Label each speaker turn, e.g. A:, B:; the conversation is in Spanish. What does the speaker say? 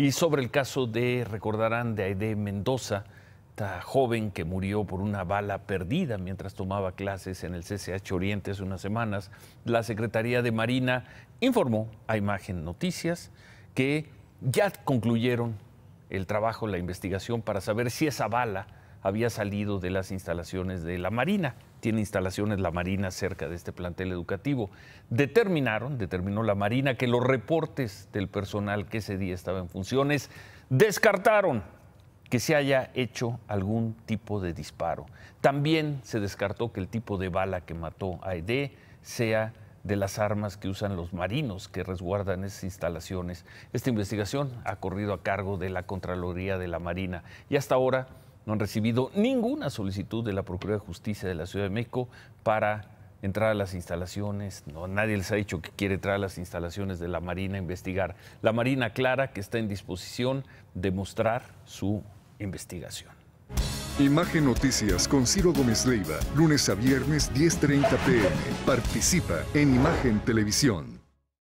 A: Y sobre el caso de, recordarán, de Aide Mendoza, esta joven que murió por una bala perdida mientras tomaba clases en el CCH Oriente hace unas semanas, la Secretaría de Marina informó a Imagen Noticias que ya concluyeron el trabajo, la investigación para saber si esa bala había salido de las instalaciones de la Marina. Tiene instalaciones la Marina cerca de este plantel educativo. Determinaron, determinó la Marina, que los reportes del personal que ese día estaba en funciones descartaron que se haya hecho algún tipo de disparo. También se descartó que el tipo de bala que mató a Ede sea de las armas que usan los marinos que resguardan esas instalaciones. Esta investigación ha corrido a cargo de la Contraloría de la Marina y hasta ahora no han recibido ninguna solicitud de la Procuraduría de Justicia de la Ciudad de México para entrar a las instalaciones, no, nadie les ha dicho que quiere entrar a las instalaciones de la Marina a investigar. La Marina clara que está en disposición de mostrar su investigación. Imagen Noticias con Ciro Gómez Leiva, lunes a viernes 10.30 pm. Participa en Imagen Televisión.